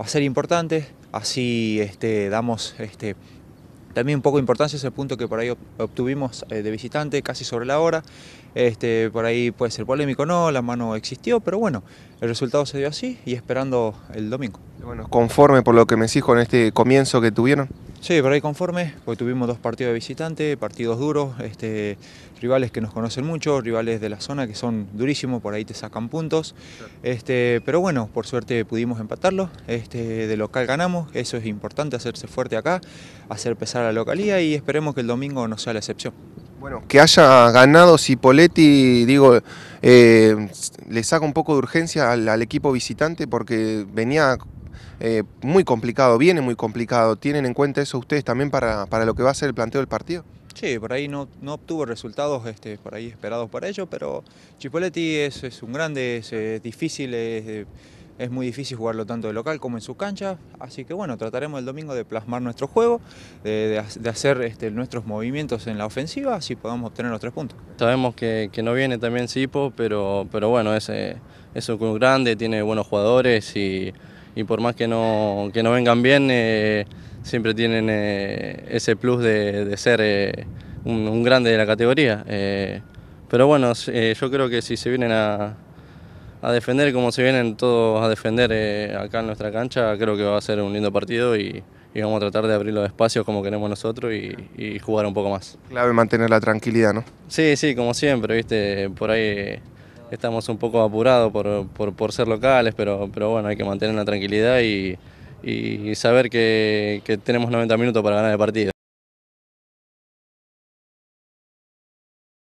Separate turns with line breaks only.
va a ser importante, así este, damos este, también un poco de importancia ese punto que por ahí obtuvimos eh, de visitante casi sobre la hora. Este, por ahí puede ser polémico, no, la mano existió, pero bueno, el resultado se dio así y esperando el domingo. Bueno,
¿conforme por lo que me decís con este comienzo que tuvieron?
Sí, por ahí conforme, porque tuvimos dos partidos de visitante, partidos duros, este, rivales que nos conocen mucho, rivales de la zona que son durísimos, por ahí te sacan puntos. Este, pero bueno, por suerte pudimos empatarlo, este, de local ganamos, eso es importante, hacerse fuerte acá, hacer pesar a la localía y esperemos que el domingo no sea la excepción. Bueno,
que haya ganado Cipoletti, digo, eh, le saca un poco de urgencia al equipo visitante porque venía eh, muy complicado, viene muy complicado. ¿Tienen en cuenta eso ustedes también para, para lo que va a ser el planteo del partido?
Sí, por ahí no, no obtuvo resultados este, por ahí esperados para ellos, pero Chipoletti es, un grande, es, eh, difícil, es, eh, es, muy difícil jugarlo tanto de local como en su cancha, así que bueno, trataremos el domingo de plasmar nuestro juego, de, hacer este, nuestros movimientos en la ofensiva, así podamos obtener los tres puntos.
Sabemos que, no viene también Sipo, pero, pero bueno, es, es un club grande, tiene buenos jugadores y y por más que no, no vengan bien, eh, siempre tienen eh, ese plus de, de ser eh, un, grande de la categoría. pero bueno, yo creo que si se vienen a, defender como se vienen todos a defender acá en nuestra cancha, creo que va a ser un lindo partido y, vamos a tratar de abrir los espacios como queremos nosotros y, y, jugar un poco más.
Clave mantener la tranquilidad, ¿no?
Sí, sí, como siempre, viste, por ahí estamos un poco apurados por, ser locales, pero, pero bueno, hay que mantener la tranquilidad y, saber que, que tenemos 90 minutos para ganar el partido.